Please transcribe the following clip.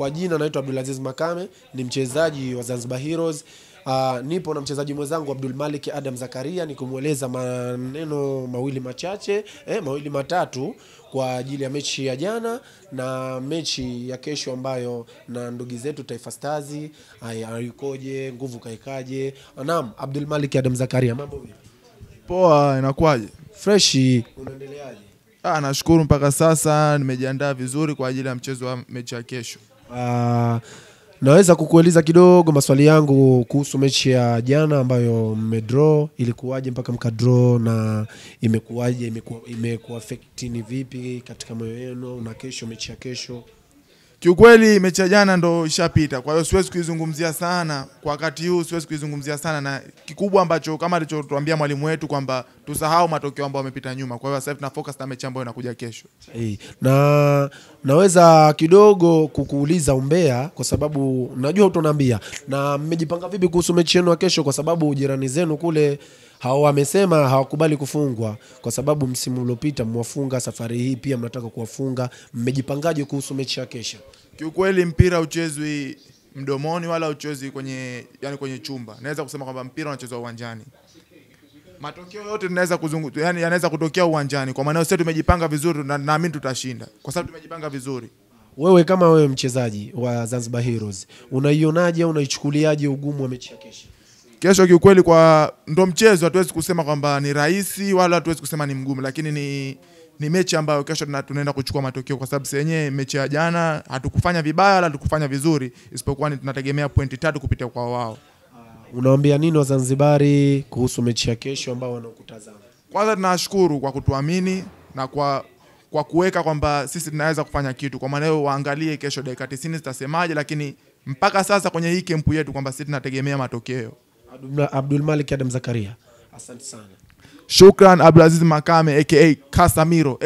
Kwa jina naitwa Abdulaziz Makame, ni mchezaji wa Zanzibar Heroes. Uh, nipo na mchezaji mwenzangu Abdul Malik Adam Zakaria ni kumweleza maneno mawili machache eh, mawili matatu kwa ajili ya mechi ya jana na mechi ya kesho ambayo na ndugu zetu Taifa Stars ayukoje, nguvu kaikaje. Naam, Abdul Malik Adam Zakaria, mambo vipi? Poa, inakuwaje? Fresh, unaendeleaje? Ah, nashukuru mpaka sasa nimejiandaa vizuri kwa ajili ya mchezo wa mechi ya kesho. Uh, naweza kukueleza kidogo maswali yangu kuhusu mechi ya jana ambayo mmedraw, ilikuwaje mpaka mkadraw na imekuwaje, imekuwa imekuwa vipi katika moyo wenu na kesho, mechi ya kesho? Kiukweli mechi ya jana ndo ishapita, kwa hiyo siwezi kuizungumzia sana kwa wakati huu, siwezi kuizungumzia sana, na kikubwa ambacho kama alichotuambia mwalimu wetu kwamba tusahau matokeo ambayo wamepita nyuma. Kwa hiyo sasa tuna focus na mechi ambayo inakuja kesho. Hey, na naweza kidogo kukuuliza umbea, kwa sababu najua utoniambia, na mmejipanga vipi kuhusu mechi yenu ya kesho, kwa sababu jirani zenu kule hao wamesema hawakubali kufungwa kwa sababu msimu uliopita mwafunga, safari hii pia mnataka kuwafunga. Mmejipangaje kuhusu mechi ya kesho? Kiukweli mpira uchezwi mdomoni wala uchezwi kwenye, yani kwenye chumba. Naweza kusema kwamba mpira unachezwa uwanjani matokeo yote tunaweza kuzungumza, yani yanaweza kutokea uwanjani. Kwa maana sisi tumejipanga vizuri na naamini tutashinda kwa sababu tumejipanga vizuri. Wewe kama wewe mchezaji wa Zanzibar Heroes, unaionaje au unaichukuliaje ugumu wa mechi ya kesho? Kesho kiukweli, kwa ndo mchezo, hatuwezi kusema kwamba ni rahisi wala hatuwezi kusema ni mgumu, lakini ni ni mechi ambayo kesho tunaenda kuchukua matokeo, kwa sababu yenyewe mechi ya jana hatukufanya vibaya wala hatukufanya vizuri, isipokuwa tunategemea pointi tatu kupitia kwa wao. Uh, unawaambia nini Wazanzibari kuhusu mechi ya kesho ambao wanakutazama? Kwanza tunawashukuru kwa kutuamini na kwa kwa kuweka kwamba sisi tunaweza kufanya kitu. Kwa maana hiyo waangalie kesho dakika 90 zitasemaje, lakini mpaka sasa kwenye hii kempu yetu kwamba sisi tunategemea matokeo. Abdul Malik Adam Zakaria. Asante sana. Shukran Abdulaziz Makame aka Casamiro.